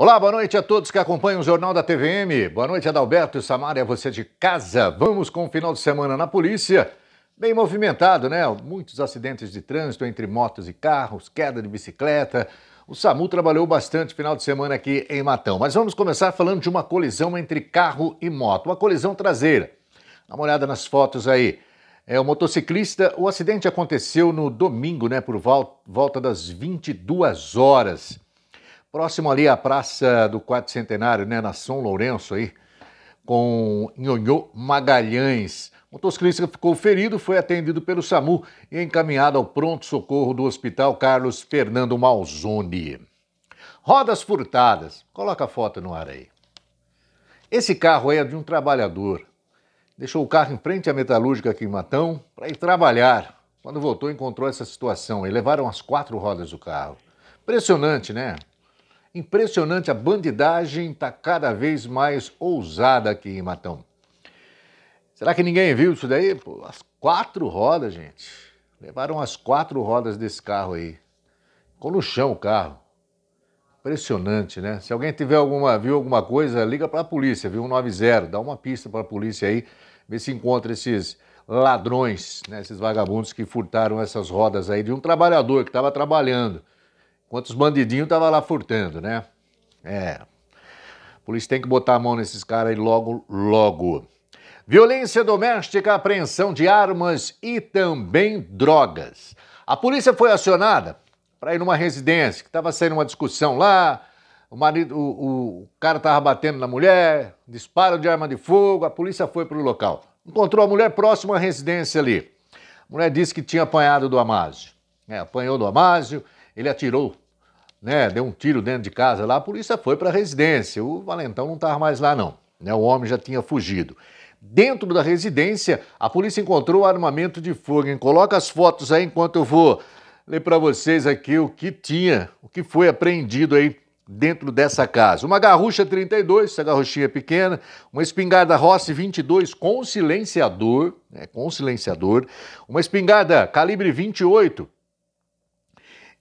Olá, boa noite a todos que acompanham o Jornal da TVM. Boa noite, Adalberto e Samara, é você de casa. Vamos com o final de semana na polícia. Bem movimentado, né? Muitos acidentes de trânsito entre motos e carros, queda de bicicleta. O SAMU trabalhou bastante final de semana aqui em Matão. Mas vamos começar falando de uma colisão entre carro e moto, uma colisão traseira. Dá uma olhada nas fotos aí. É o motociclista. O acidente aconteceu no domingo, né? Por volta das 22 horas. Próximo ali à Praça do Quatro Centenário, né, na São Lourenço aí, com Nhonhô Magalhães. O motociclista ficou ferido, foi atendido pelo SAMU e encaminhado ao pronto-socorro do Hospital Carlos Fernando Malzoni. Rodas furtadas. Coloca a foto no ar aí. Esse carro aí é de um trabalhador. Deixou o carro em frente à metalúrgica aqui em Matão para ir trabalhar. Quando voltou, encontrou essa situação e levaram as quatro rodas do carro. Impressionante, né? Impressionante, a bandidagem está cada vez mais ousada aqui em Matão. Será que ninguém viu isso daí? Pô, as quatro rodas, gente. Levaram as quatro rodas desse carro aí. Ficou no chão o carro. Impressionante, né? Se alguém tiver alguma, viu alguma coisa, liga para a polícia, viu? 190, dá uma pista para a polícia aí, vê se encontra esses ladrões, né? esses vagabundos que furtaram essas rodas aí de um trabalhador que estava trabalhando. Quantos bandidinhos estavam lá furtando, né? É. A polícia tem que botar a mão nesses caras aí logo, logo. Violência doméstica, apreensão de armas e também drogas. A polícia foi acionada para ir numa residência, que estava sendo uma discussão lá, o, marido, o, o cara estava batendo na mulher, disparo de arma de fogo, a polícia foi para o local. Encontrou a mulher próxima à residência ali. A mulher disse que tinha apanhado do Amásio. É, apanhou do Amásio ele atirou, né, deu um tiro dentro de casa lá, a polícia foi para a residência. O Valentão não estava mais lá, não. Né, o homem já tinha fugido. Dentro da residência, a polícia encontrou armamento de fogo. Hein? Coloca as fotos aí enquanto eu vou ler para vocês aqui o que tinha, o que foi apreendido aí dentro dessa casa. Uma garrucha 32, essa garruchinha é pequena, uma espingarda Rossi 22 com silenciador, né, com silenciador, uma espingarda calibre 28,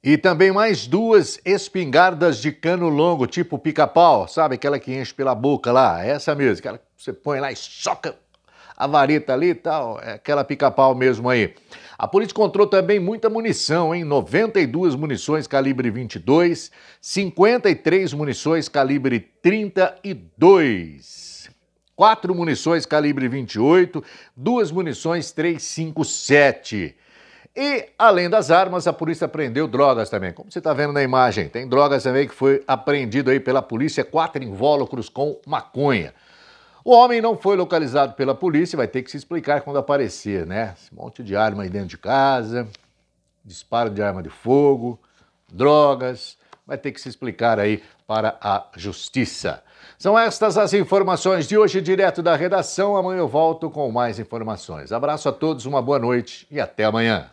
e também mais duas espingardas de cano longo, tipo pica-pau, sabe? Aquela que enche pela boca lá, essa mesmo, aquela que você põe lá e soca a varita ali e tal, é aquela pica-pau mesmo aí. A polícia encontrou também muita munição, hein? 92 munições calibre 22, 53 munições calibre 32, 4 munições calibre 28, 2 munições 357. E, além das armas, a polícia apreendeu drogas também. Como você está vendo na imagem, tem drogas também que foi apreendido aí pela polícia, quatro invólucros com maconha. O homem não foi localizado pela polícia, vai ter que se explicar quando aparecer, né? Esse monte de arma aí dentro de casa, disparo de arma de fogo, drogas, vai ter que se explicar aí para a justiça. São estas as informações de hoje, direto da redação. Amanhã eu volto com mais informações. Abraço a todos, uma boa noite e até amanhã.